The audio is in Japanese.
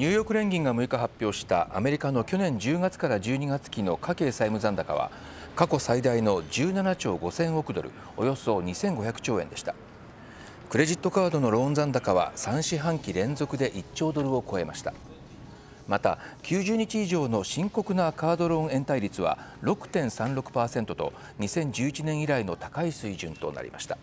ニューヨーク連銀が6日発表したアメリカの去年10月から12月期の家計債務残高は過去最大の17兆5000億ドルおよそ2500兆円でしたクレジットカードのローン残高は3四半期連続で1兆ドルを超えましたまた90日以上の深刻なカードローン延滞率は6.36%と2011年以来の高い水準となりました。